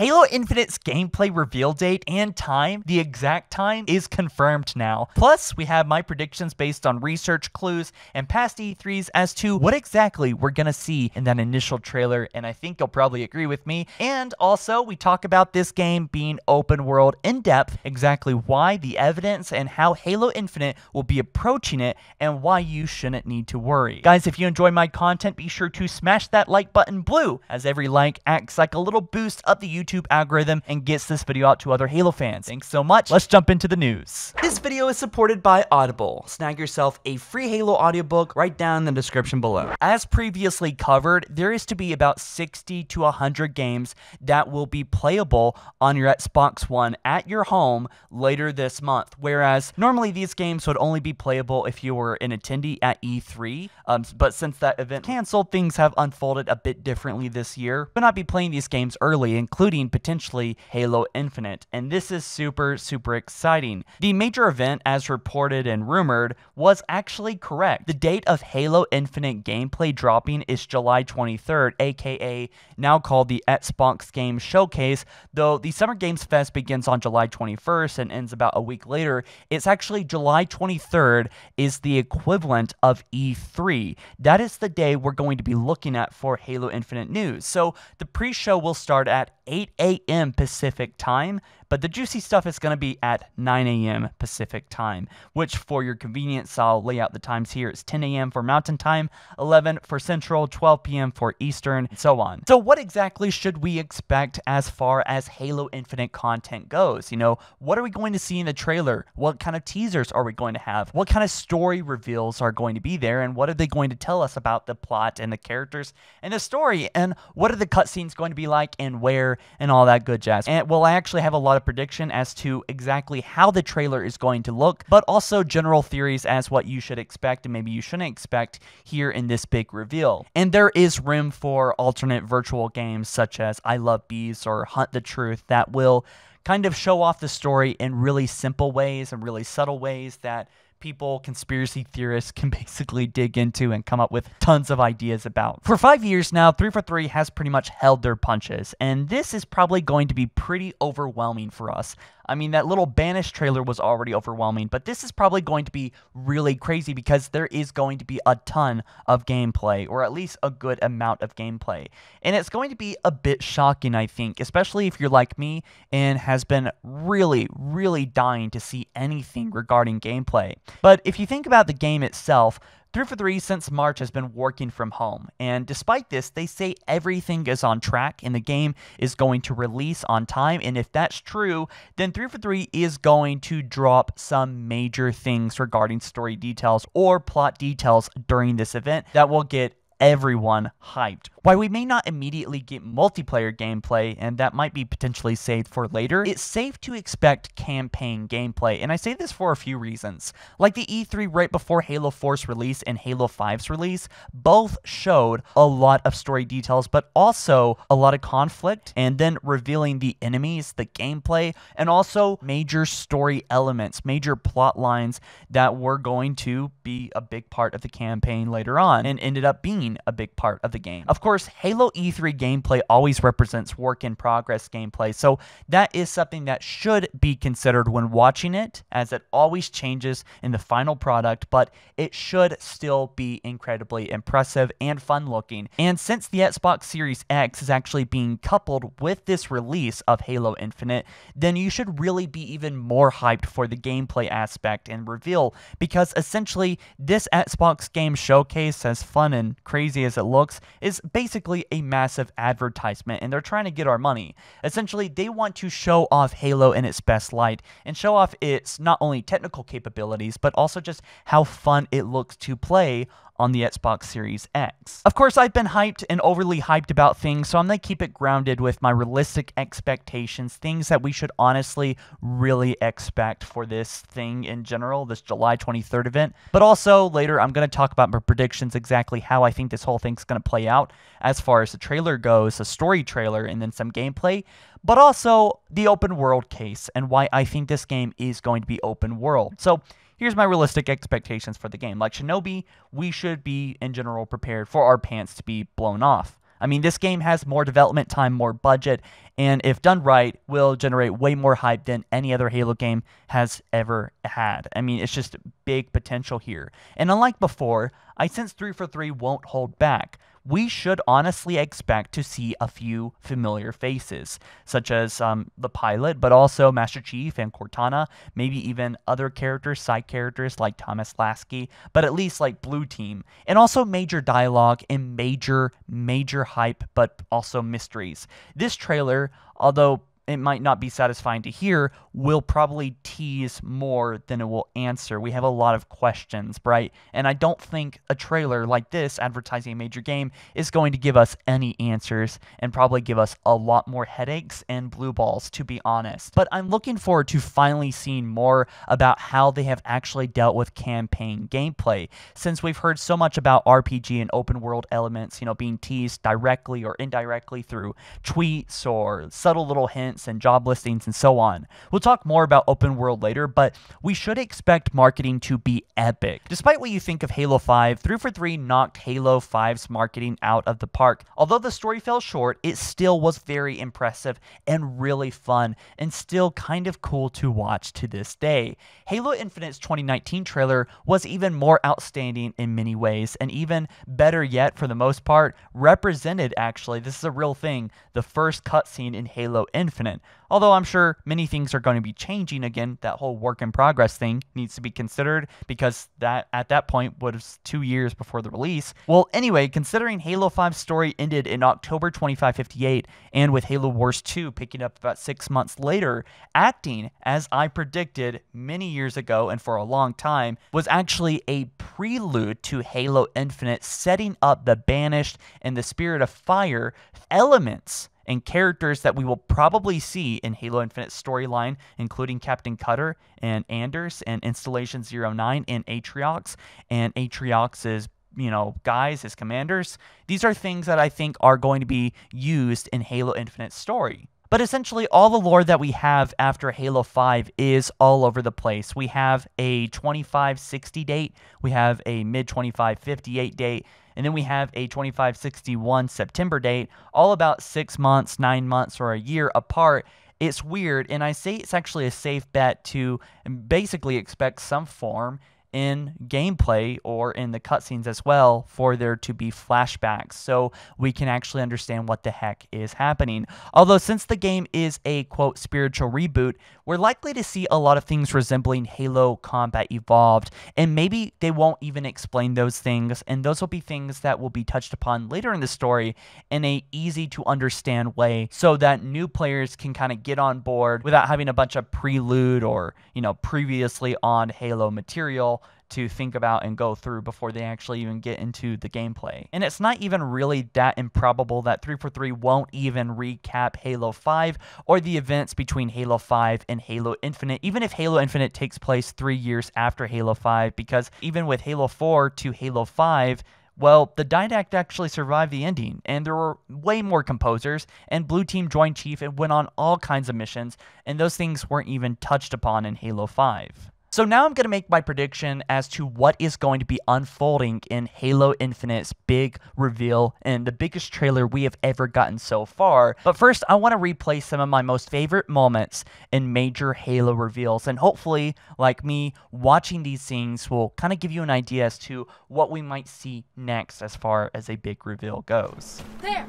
Halo Infinite's gameplay reveal date and time, the exact time, is confirmed now. Plus, we have my predictions based on research clues and past E3s as to what exactly we're gonna see in that initial trailer, and I think you'll probably agree with me. And also, we talk about this game being open world in depth, exactly why, the evidence, and how Halo Infinite will be approaching it, and why you shouldn't need to worry. Guys, if you enjoy my content, be sure to smash that like button blue, as every like acts like a little boost up the YouTube YouTube algorithm and gets this video out to other Halo fans. Thanks so much. Let's jump into the news. This video is supported by Audible. Snag yourself a free Halo audiobook right down in the description below. As previously covered, there is to be about 60 to 100 games that will be playable on your Xbox One at your home later this month, whereas normally these games would only be playable if you were an attendee at E3. Um, but since that event canceled, things have unfolded a bit differently this year. But not be playing these games early, including including potentially Halo Infinite, and this is super, super exciting. The major event, as reported and rumored, was actually correct. The date of Halo Infinite gameplay dropping is July 23rd, aka now called the Xbox Game Showcase, though the Summer Games Fest begins on July 21st and ends about a week later. It's actually July 23rd is the equivalent of E3. That is the day we're going to be looking at for Halo Infinite news. So the pre-show will start at 8 a.m. Pacific time, but the juicy stuff is going to be at 9 a.m. Pacific time, which for your convenience, I'll lay out the times here. It's 10 a.m. for Mountain Time, 11 for Central, 12 p.m. for Eastern, and so on. So, what exactly should we expect as far as Halo Infinite content goes? You know, what are we going to see in the trailer? What kind of teasers are we going to have? What kind of story reveals are going to be there? And what are they going to tell us about the plot and the characters and the story? And what are the cutscenes going to be like and where and all that good jazz. And we'll actually have a lot of prediction as to exactly how the trailer is going to look, but also general theories as what you should expect and maybe you shouldn't expect here in this big reveal. And there is room for alternate virtual games such as I Love Bees or Hunt the Truth that will kind of show off the story in really simple ways and really subtle ways that people, conspiracy theorists can basically dig into and come up with tons of ideas about. For five years now, 343 has pretty much held their punches, and this is probably going to be pretty overwhelming for us. I mean, that little banished trailer was already overwhelming, but this is probably going to be really crazy because there is going to be a ton of gameplay, or at least a good amount of gameplay. And it's going to be a bit shocking, I think, especially if you're like me and has been really, really dying to see anything regarding gameplay. But if you think about the game itself, Three for Three since March has been working from home, and despite this, they say everything is on track and the game is going to release on time. And if that's true, then Three for Three is going to drop some major things regarding story details or plot details during this event that will get everyone hyped. While we may not immediately get multiplayer gameplay, and that might be potentially saved for later, it's safe to expect campaign gameplay, and I say this for a few reasons. Like the E3 right before Halo 4's release and Halo 5's release, both showed a lot of story details, but also a lot of conflict, and then revealing the enemies, the gameplay, and also major story elements, major plot lines that were going to be a big part of the campaign later on, and ended up being being a big part of the game. Of course, Halo E3 gameplay always represents work in progress gameplay, so that is something that should be considered when watching it, as it always changes in the final product, but it should still be incredibly impressive and fun looking. And since the Xbox Series X is actually being coupled with this release of Halo Infinite, then you should really be even more hyped for the gameplay aspect and reveal, because essentially, this Xbox game showcase, as fun and crazy crazy as it looks, is basically a massive advertisement and they're trying to get our money. Essentially, they want to show off Halo in its best light and show off its not only technical capabilities, but also just how fun it looks to play on the Xbox Series X. Of course, I've been hyped and overly hyped about things, so I'm going to keep it grounded with my realistic expectations, things that we should honestly really expect for this thing in general, this July 23rd event. But also later, I'm going to talk about my predictions exactly how I think this whole thing's going to play out as far as the trailer goes, a story trailer, and then some gameplay but also the open world case and why I think this game is going to be open world. So here's my realistic expectations for the game. Like Shinobi, we should be in general prepared for our pants to be blown off. I mean, this game has more development time, more budget, and if done right, will generate way more hype than any other Halo game has ever had. I mean, it's just big potential here. And unlike before, I sense 3 for 3 won't hold back we should honestly expect to see a few familiar faces, such as um, the pilot, but also Master Chief and Cortana, maybe even other characters, side characters like Thomas Lasky, but at least like Blue Team, and also major dialogue and major, major hype, but also mysteries. This trailer, although it might not be satisfying to hear will probably tease more than it will answer. We have a lot of questions, right? And I don't think a trailer like this advertising a major game is going to give us any answers and probably give us a lot more headaches and blue balls, to be honest. But I'm looking forward to finally seeing more about how they have actually dealt with campaign gameplay. Since we've heard so much about RPG and open world elements, you know, being teased directly or indirectly through tweets or subtle little hints events and job listings and so on. We'll talk more about open world later, but we should expect marketing to be epic. Despite what you think of Halo 5, 3 for 3 knocked Halo 5's marketing out of the park. Although the story fell short, it still was very impressive and really fun and still kind of cool to watch to this day. Halo Infinite's 2019 trailer was even more outstanding in many ways and even better yet for the most part represented actually this is a real thing the first cutscene in Halo Infinite Although I'm sure many things are going to be changing again, that whole work in progress thing needs to be considered because that at that point was 2 years before the release. Well, anyway, considering Halo 5's story ended in October 2558 and with Halo Wars 2 picking up about 6 months later, acting as I predicted many years ago and for a long time was actually a prelude to Halo Infinite setting up the banished and the spirit of fire elements and characters that we will probably see in Halo Infinite's storyline, including Captain Cutter and Anders and Installation 09 and Atriox and Atriox's you know, guys, his commanders. These are things that I think are going to be used in Halo Infinite story. But essentially, all the lore that we have after Halo 5 is all over the place. We have a 2560 date, we have a mid 2558 date, and then we have a 2561 September date, all about six months, nine months, or a year apart. It's weird, and I say it's actually a safe bet to basically expect some form in gameplay or in the cutscenes as well for there to be flashbacks so we can actually understand what the heck is happening. Although, since the game is a quote spiritual reboot, we're likely to see a lot of things resembling Halo Combat Evolved, and maybe they won't even explain those things, and those will be things that will be touched upon later in the story in a easy to understand way so that new players can kind of get on board without having a bunch of prelude or, you know, previously on Halo material to think about and go through before they actually even get into the gameplay. And it's not even really that improbable that 343 won't even recap Halo 5 or the events between Halo 5 and Halo Infinite, even if Halo Infinite takes place three years after Halo 5, because even with Halo 4 to Halo 5, well, the Didact actually survived the ending, and there were way more composers, and Blue Team joined Chief and went on all kinds of missions, and those things weren't even touched upon in Halo 5. So now I'm going to make my prediction as to what is going to be unfolding in Halo Infinite's big reveal and the biggest trailer we have ever gotten so far. But first, I want to replay some of my most favorite moments in major Halo reveals. And hopefully, like me, watching these things will kind of give you an idea as to what we might see next as far as a big reveal goes. There!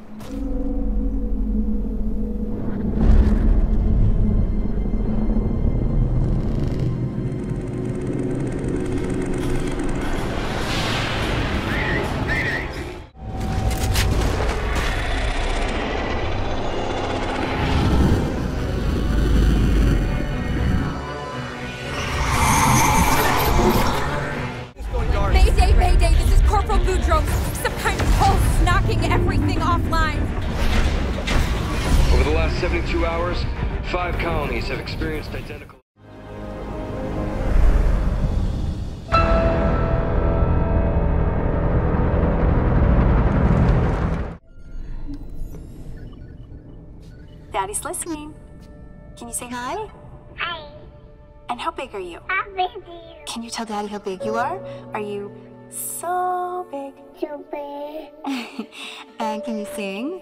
72 hours, five colonies have experienced identical... Daddy's listening. Can you say hi? Hi. And how big are you? How big are you? Can you tell Daddy how big you are? Are you so big. So big. and can you sing?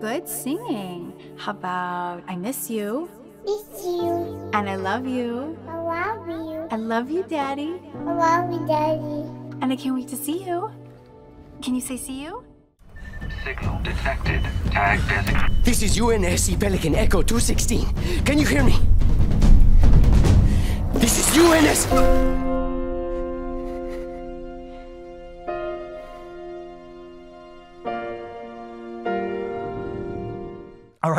Good singing. How about I miss you? Miss you. And I love you. I love you. I love you, Daddy. I love you, Daddy. And I can't wait to see you. Can you say see you? Signal detected. Tag designated. This is UNSC Pelican Echo 216. Can you hear me? This is UNS.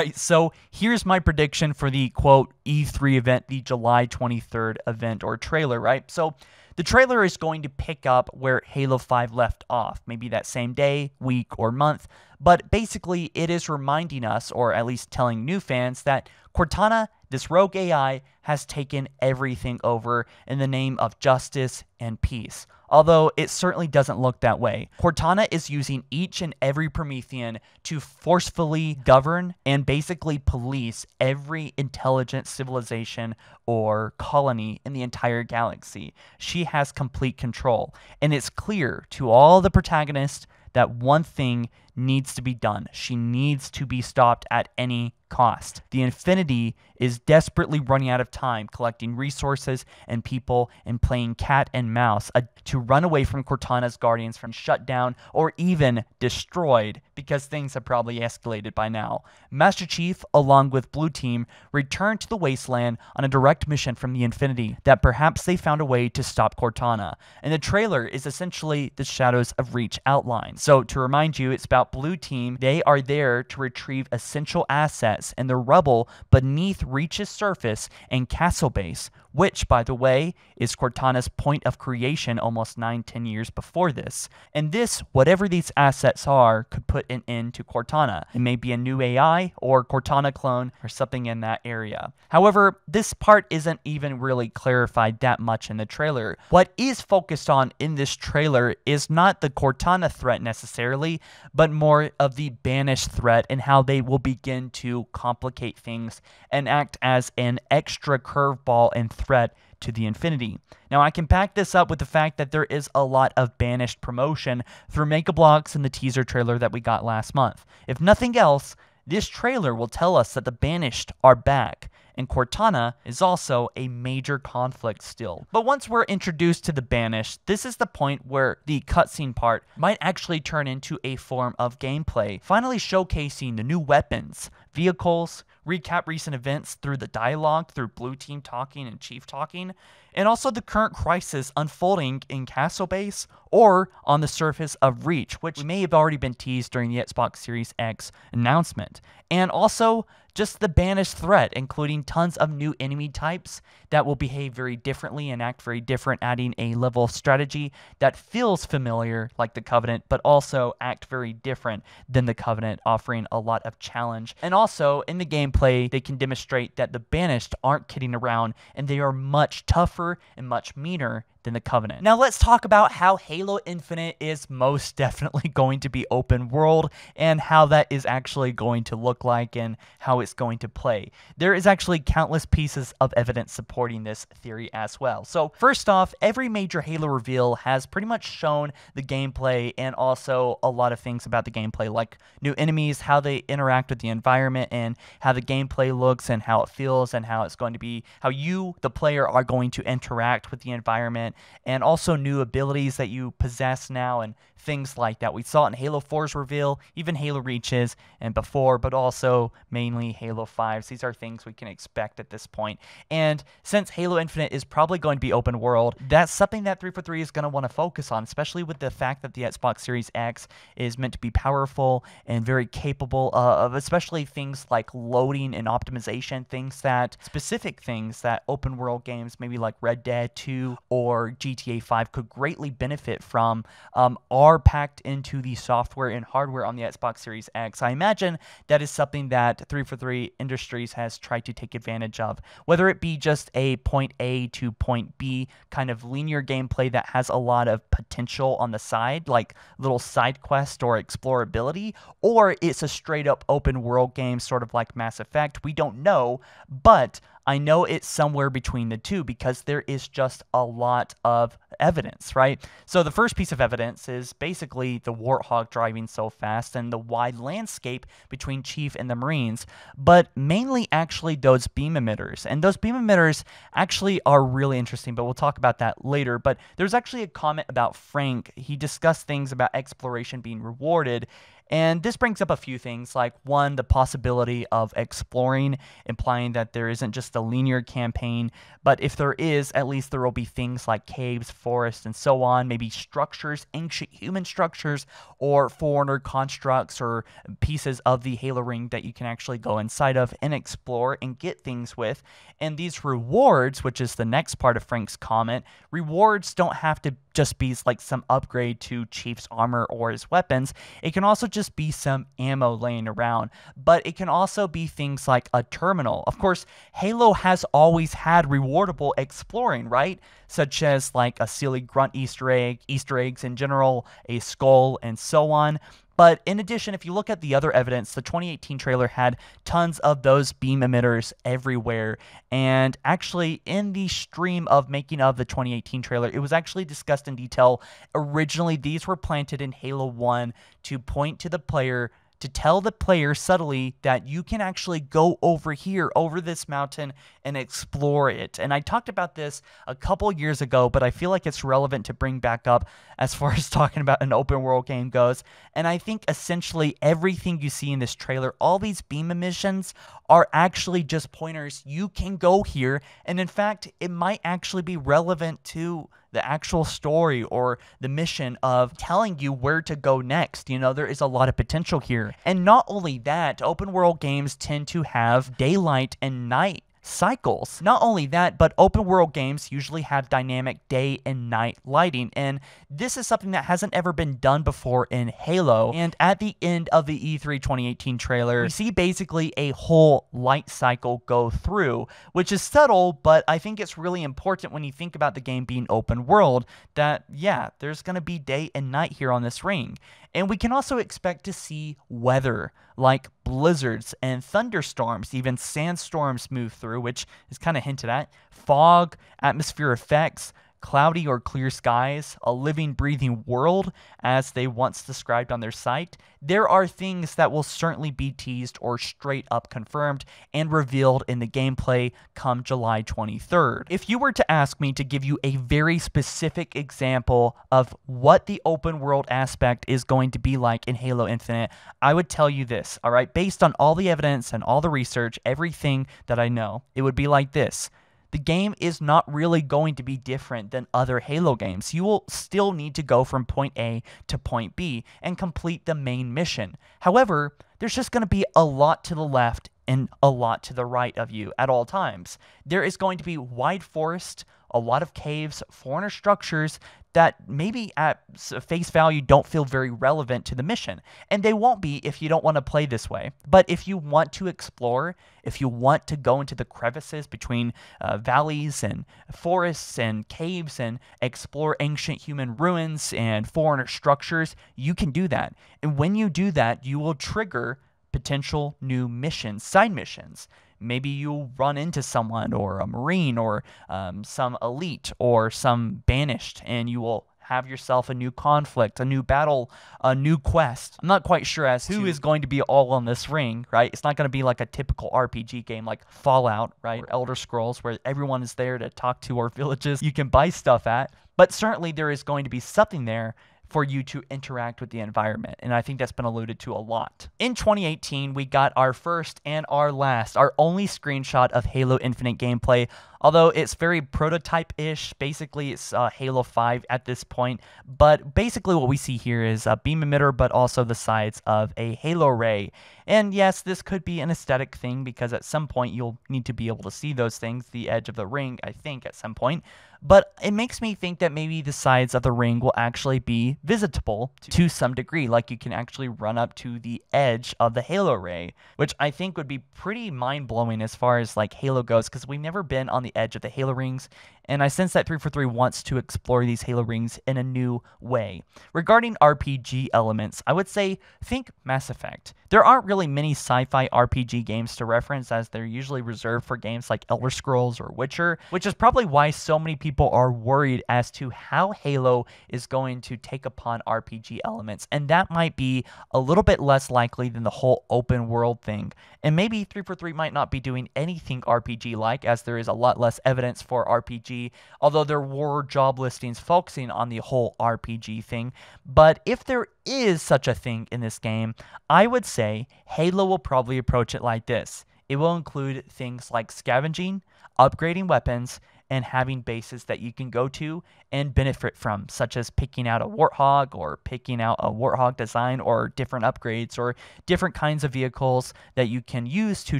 right, so here's my prediction for the quote E3 event, the July 23rd event or trailer, right? So the trailer is going to pick up where Halo 5 left off, maybe that same day, week, or month, but basically it is reminding us, or at least telling new fans, that Cortana this rogue AI has taken everything over in the name of justice and peace, although it certainly doesn't look that way. Cortana is using each and every Promethean to forcefully govern and basically police every intelligent civilization or colony in the entire galaxy. She has complete control, and it's clear to all the protagonists that one thing needs to be done. She needs to be stopped at any cost. The Infinity is desperately running out of time collecting resources and people and playing cat and mouse uh, to run away from Cortana's Guardians from shut down or even destroyed because things have probably escalated by now. Master Chief, along with Blue Team, return to the Wasteland on a direct mission from the Infinity that perhaps they found a way to stop Cortana. And the trailer is essentially the shadows of Reach outline. So to remind you, it's about about Blue Team, they are there to retrieve essential assets, and the rubble beneath reaches surface and Castle Base, which, by the way, is Cortana's point of creation almost nine, ten years before this. And this, whatever these assets are, could put an end to Cortana. It may be a new AI or Cortana clone or something in that area. However, this part isn't even really clarified that much in the trailer. What is focused on in this trailer is not the Cortana threat necessarily, but more of the banished threat and how they will begin to complicate things and act as an extra curveball and threat to the infinity. Now, I can pack this up with the fact that there is a lot of banished promotion through Mega Blocks and the teaser trailer that we got last month. If nothing else, this trailer will tell us that the Banished are back and Cortana is also a major conflict still. But once we're introduced to the Banished, this is the point where the cutscene part might actually turn into a form of gameplay, finally showcasing the new weapons, vehicles, recap recent events through the dialogue, through Blue Team talking and Chief talking, and also the current crisis unfolding in Castle Base or on the surface of Reach, which may have already been teased during the Xbox Series X announcement. And also just the banished threat, including tons of new enemy types that will behave very differently and act very different, adding a level of strategy that feels familiar like the Covenant, but also act very different than the Covenant, offering a lot of challenge. And also in the game, gameplay, they can demonstrate that the Banished aren't kidding around and they are much tougher and much meaner than the Covenant. Now let's talk about how Halo Infinite is most definitely going to be open world and how that is actually going to look like and how it's going to play. There is actually countless pieces of evidence supporting this theory as well. So first off, every major Halo reveal has pretty much shown the gameplay and also a lot of things about the gameplay like new enemies, how they interact with the environment and how the gameplay looks and how it feels and how it's going to be how you the player are going to interact with the environment and also new abilities that you possess now and things like that. We saw it in Halo 4's reveal, even Halo Reaches and before, but also mainly Halo 5s. These are things we can expect at this point. And since Halo Infinite is probably going to be open world, that's something that 343 is going to want to focus on, especially with the fact that the Xbox Series X is meant to be powerful and very capable uh, of especially things like loading and optimization, things that specific things that open world games maybe like Red Dead 2 or GTA 5 could greatly benefit from um, are are packed into the software and hardware on the Xbox Series X. I imagine that is something that 343 Industries has tried to take advantage of, whether it be just a point A to point B kind of linear gameplay that has a lot of potential on the side, like little side quest or explorability, or it's a straight up open world game, sort of like Mass Effect. We don't know, but I know it's somewhere between the two because there is just a lot of evidence, right? So the first piece of evidence is basically the warthog driving so fast and the wide landscape between Chief and the Marines, but mainly actually those beam emitters. And those beam emitters actually are really interesting, but we'll talk about that later. But there's actually a comment about Frank. He discussed things about exploration being rewarded and this brings up a few things like one, the possibility of exploring, implying that there isn't just a linear campaign, but if there is, at least there will be things like caves, forests, and so on, maybe structures, ancient human structures, or foreigner constructs or pieces of the Halo ring that you can actually go inside of and explore and get things with. And these rewards, which is the next part of Frank's comment, rewards don't have to just be like some upgrade to Chief's armor or his weapons. It can also just be some ammo laying around, but it can also be things like a terminal. Of course, Halo has always had rewardable exploring, right? Such as like a silly grunt Easter egg, Easter eggs in general, a skull, and so on. But in addition, if you look at the other evidence, the 2018 trailer had tons of those beam emitters everywhere. And actually, in the stream of making of the 2018 trailer, it was actually discussed in detail. Originally, these were planted in Halo 1 to point to the player to tell the player subtly that you can actually go over here, over this mountain, and explore it. And I talked about this a couple years ago, but I feel like it's relevant to bring back up as far as talking about an open world game goes. And I think essentially everything you see in this trailer, all these beam emissions, are actually just pointers. You can go here. And in fact, it might actually be relevant to the actual story or the mission of telling you where to go next. You know, there is a lot of potential here. And not only that, open world games tend to have daylight and night cycles. Not only that, but open world games usually have dynamic day and night lighting, and this is something that hasn't ever been done before in Halo. And at the end of the E3 2018 trailer, we see basically a whole light cycle go through, which is subtle, but I think it's really important when you think about the game being open world that, yeah, there's going to be day and night here on this ring. And we can also expect to see weather like blizzards and thunderstorms, even sandstorms move through, which is kind of hinted at, fog, atmosphere effects, cloudy or clear skies, a living, breathing world, as they once described on their site, there are things that will certainly be teased or straight up confirmed and revealed in the gameplay come July 23rd. If you were to ask me to give you a very specific example of what the open world aspect is going to be like in Halo Infinite, I would tell you this, all right? Based on all the evidence and all the research, everything that I know, it would be like this the game is not really going to be different than other Halo games. You will still need to go from point A to point B and complete the main mission. However, there's just going to be a lot to the left and a lot to the right of you at all times. There is going to be wide forest, a lot of caves, foreigner structures, that maybe at face value don't feel very relevant to the mission. And they won't be if you don't want to play this way. But if you want to explore, if you want to go into the crevices between uh, valleys and forests and caves and explore ancient human ruins and foreigner structures, you can do that. And when you do that, you will trigger potential new missions, side missions maybe you'll run into someone or a Marine or um, some elite or some banished, and you will have yourself a new conflict, a new battle, a new quest. I'm not quite sure as who is going to be all on this ring, right? It's not going to be like a typical RPG game like Fallout, right? Or Elder Scrolls, where everyone is there to talk to or villages you can buy stuff at. But certainly there is going to be something there for you to interact with the environment. And I think that's been alluded to a lot. In 2018, we got our first and our last, our only screenshot of Halo Infinite gameplay, although it's very prototype ish. Basically, it's uh, Halo 5 at this point. But basically, what we see here is a beam emitter, but also the sides of a Halo ray. And yes, this could be an aesthetic thing because at some point you'll need to be able to see those things, the edge of the ring, I think, at some point but it makes me think that maybe the sides of the ring will actually be visitable to some degree. Like you can actually run up to the edge of the halo ray, which I think would be pretty mind blowing as far as like halo goes, because we've never been on the edge of the halo rings, and I sense that 343 wants to explore these Halo rings in a new way. Regarding RPG elements, I would say think Mass Effect. There aren't really many sci fi RPG games to reference, as they're usually reserved for games like Elder Scrolls or Witcher, which is probably why so many people are worried as to how Halo is going to take upon RPG elements, and that might be a little bit less likely than the whole open world thing. And maybe 343 might not be doing anything RPG like, as there is a lot less evidence for RPG although there were job listings focusing on the whole RPG thing. But if there is such a thing in this game, I would say Halo will probably approach it like this it will include things like scavenging, upgrading weapons, and having bases that you can go to and benefit from, such as picking out a warthog or picking out a warthog design or different upgrades or different kinds of vehicles that you can use to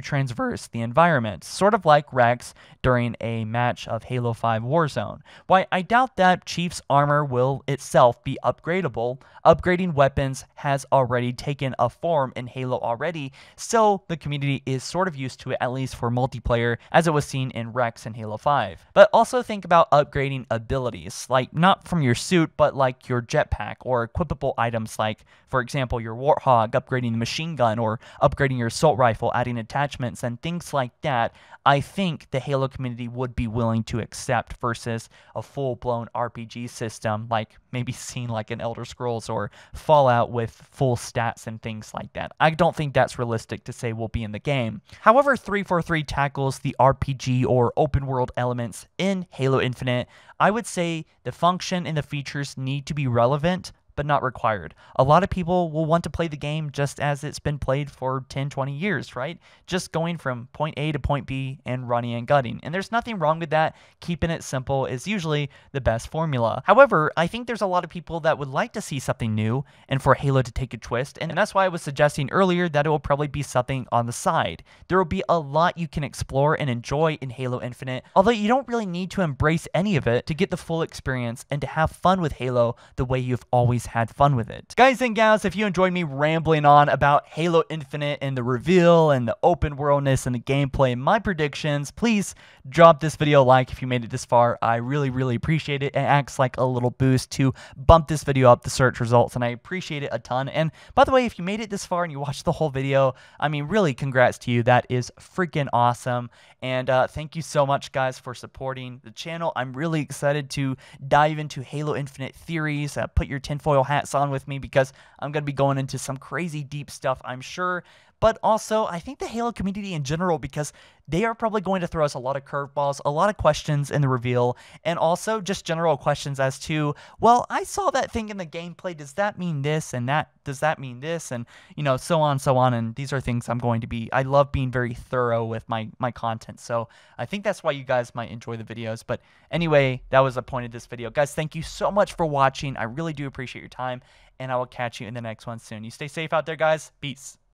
traverse the environment, sort of like Rex during a match of Halo 5 Warzone. Why I doubt that Chief's armor will itself be upgradable. Upgrading weapons has already taken a form in Halo already, so the community is sort of used to it, at least for multiplayer, as it was seen in Rex and Halo 5. But but also think about upgrading abilities, like not from your suit, but like your jetpack or equipable items, like, for example, your warthog, upgrading the machine gun, or upgrading your assault rifle, adding attachments, and things like that. I think the Halo community would be willing to accept versus a full blown RPG system, like maybe seen like in Elder Scrolls or Fallout with full stats and things like that. I don't think that's realistic to say will be in the game. However, 343 tackles the RPG or open world elements in Halo Infinite. I would say the function and the features need to be relevant but not required. A lot of people will want to play the game just as it's been played for 10, 20 years, right? Just going from point A to point B and running and gutting. And there's nothing wrong with that. Keeping it simple is usually the best formula. However, I think there's a lot of people that would like to see something new and for Halo to take a twist. And that's why I was suggesting earlier that it will probably be something on the side. There will be a lot you can explore and enjoy in Halo Infinite, although you don't really need to embrace any of it to get the full experience and to have fun with Halo the way you've always had fun with it. Guys and gals, if you enjoyed me rambling on about Halo Infinite and the reveal and the open worldness and the gameplay and my predictions, please drop this video a like if you made it this far. I really, really appreciate it. It acts like a little boost to bump this video up the search results, and I appreciate it a ton. And by the way, if you made it this far and you watched the whole video, I mean, really congrats to you. That is freaking awesome. And uh, thank you so much, guys, for supporting the channel. I'm really excited to dive into Halo Infinite theories, uh, put your tinfoil tinfoil hats on with me because I'm going to be going into some crazy deep stuff, I'm sure but also I think the Halo community in general because they are probably going to throw us a lot of curveballs, a lot of questions in the reveal, and also just general questions as to, well, I saw that thing in the gameplay. Does that mean this and that? Does that mean this? And you know, so on, so on. And these are things I'm going to be. I love being very thorough with my my content, so I think that's why you guys might enjoy the videos. But anyway, that was the point of this video, guys. Thank you so much for watching. I really do appreciate your time, and I will catch you in the next one soon. You stay safe out there, guys. Peace.